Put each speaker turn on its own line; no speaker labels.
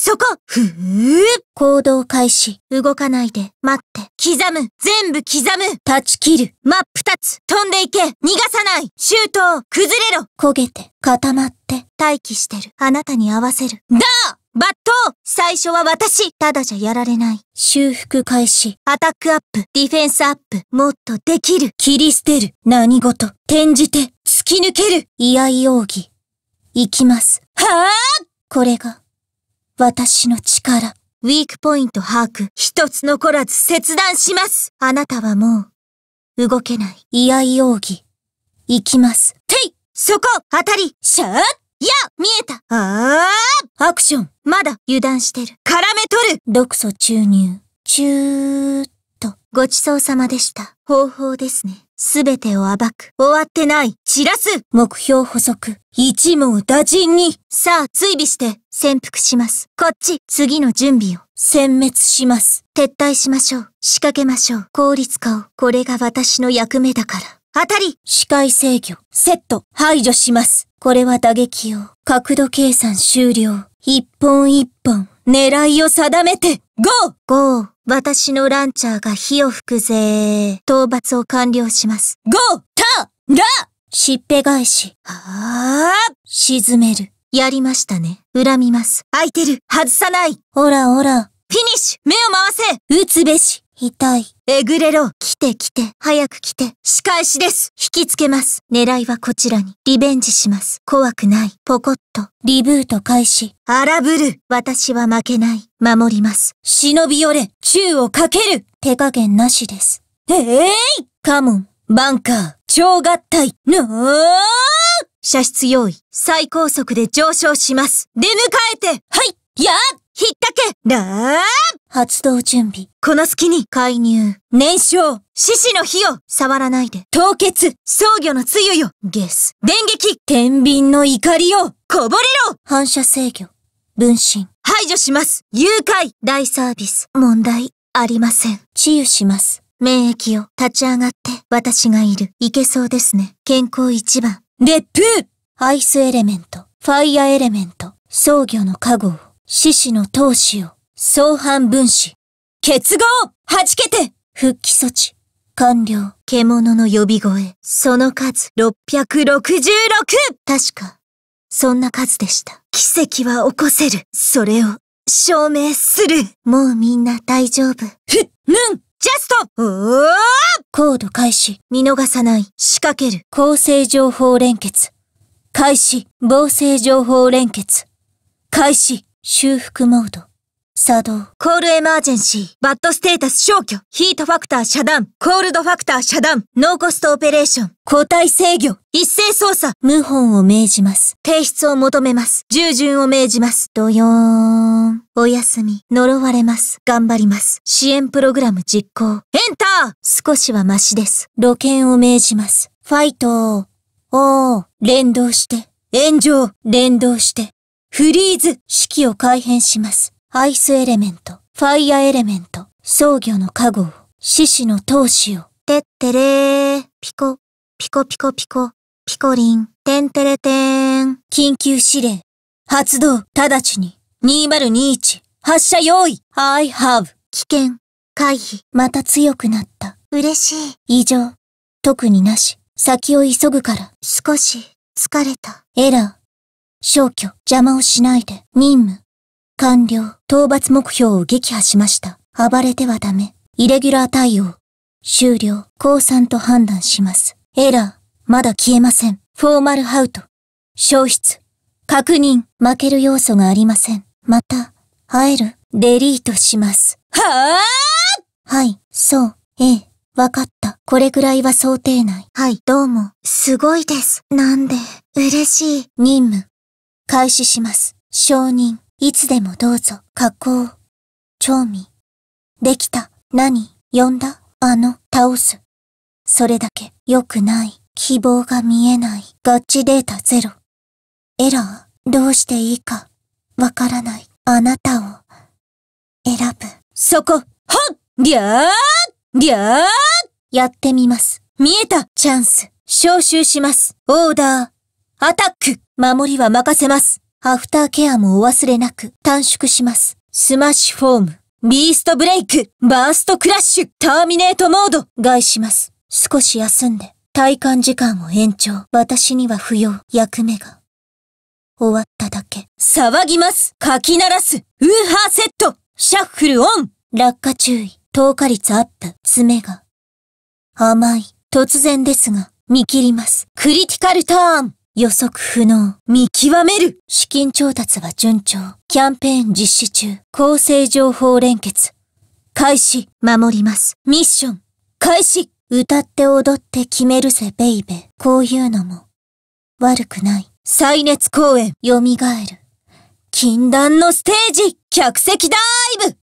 そこふぅ行動開始。動かないで。待って。刻む全部刻む断ち切る。真っ二つ飛んでいけ逃がさない周到崩れろ焦げて、固まって、待機してる。あなたに合わせる。だ抜刀最初は私ただじゃやられない。修復開始。アタックアップ。ディフェンスアップ。もっとできる。切り捨てる。何事転じて。突き抜ける。居合容疑。行きます。はぁこれが。私の力。ウィークポイント把握、一つ残らず切断しますあなたはもう、動けない。居合容疑、行きます。ていそこ当たりシャーや見えたあーアクションまだ油断してる。絡め取る毒素注入。チューっと。ごちそうさまでした。方法ですね。すべてを暴く。終わってない。散らす目標補足。一網打尽に。さあ、追尾して、潜伏します。こっち、次の準備を。殲滅します。撤退しましょう。仕掛けましょう。効率化を。これが私の役目だから。当たり視界制御。セット。排除します。これは打撃用。角度計算終了。一本一本。狙いを定めて、ゴーゴー私のランチャーが火を吹くぜ討伐を完了します。ゴータらしっぺ返し。はあ沈める。やりましたね。恨みます。空いてる外さないほらほらフィニッシュ目を回せ打つべし痛い。えぐれろ。来て来て。早く来て。仕返しです。引きつけます。狙いはこちらに。リベンジします。怖くない。ポコッと。リブート開始。荒ぶる。私は負けない。守ります。忍び寄れ。宙をかける。手加減なしです。ええー、カモン。バンカー。超合体。ぬー射出用意。最高速で上昇します。出迎えて。はい。やっひっ掛けラー発動準備。この隙に、介入、燃焼、獅子の火を触らないで、凍結、僧業の露よ、ゲス、電撃、天秤の怒りを、こぼれろ反射制御、分身。排除します誘拐大サービス、問題、ありません。治癒します。免疫を立ち上がって私がいる。いけそうですね。健康一番。烈風アイスエレメント、ファイアエレメント、僧業の加護を。獅子の闘志を、相反分子。結合弾けて復帰措置。完了。獣の呼び声。その数、666! 確か、そんな数でした。奇跡は起こせる。それを、証明する。もうみんな大丈夫。ふっ、ぬんジャストおーコード開始。見逃さない。仕掛ける。構成情報連結。開始。防成情報連結。開始。修復モード。作動。コールエマージェンシー。バッドステータス消去。ヒートファクター遮断。コールドファクター遮断。ノーコストオペレーション。個体制御。一斉操作。謀反を命じます。提出を求めます。従順を命じます。ドヨーン。お休み。呪われます。頑張ります。支援プログラム実行。エンター少しはマシです。露見を命じます。ファイトを。おー。連動して。炎上。連動して。フリーズ式を改変します。アイスエレメント、ファイアエレメント、創魚の加護を、獅子の闘志を。てってれー、ピコ、ピコピコピコ、ピコリン、てんてれてーん。緊急指令、発動、直ちに、2021、発射用意、I have。危険、回避。また強くなった。嬉しい。異常、特になし。先を急ぐから。少し、疲れた。エラー。消去、邪魔をしないで、任務。完了、討伐目標を撃破しました。暴れてはダメ。イレギュラー対応。終了、降参と判断します。エラー、まだ消えません。フォーマルハウト。消失。確認。負ける要素がありません。また、会える。デリートします。はぁはい、そう、ええ、わかった。これくらいは想定内。はい、どうも。すごいです。なんで、嬉しい。任務、開始します。承認、いつでもどうぞ、加工、調味。できた、何、呼んだ、あの、倒す。それだけ、良くない、希望が見えない、ッチデータゼロ。エラー、どうしていいか、わからない、あなたを、選ぶ。そこ、ほっりゃーりゃーやってみます。見えたチャンス。招集します。オーダー、アタック守りは任せます。アフターケアもお忘れなく短縮します。スマッシュフォーム、ビーストブレイク、バーストクラッシュ、ターミネートモード、外します。少し休んで、体感時間を延長。私には不要、役目が。終わっただけ。騒ぎますかき鳴らすウーハーセットシャッフルオン落下注意、透過率アップ、爪が。甘い、突然ですが、見切ります。クリティカルターン予測不能。見極める資金調達は順調。キャンペーン実施中。構成情報連結。開始。守ります。ミッション。開始歌って踊って決めるぜ、ベイベー。こういうのも、悪くない。再熱公演。蘇る。禁断のステージ客席ダイブ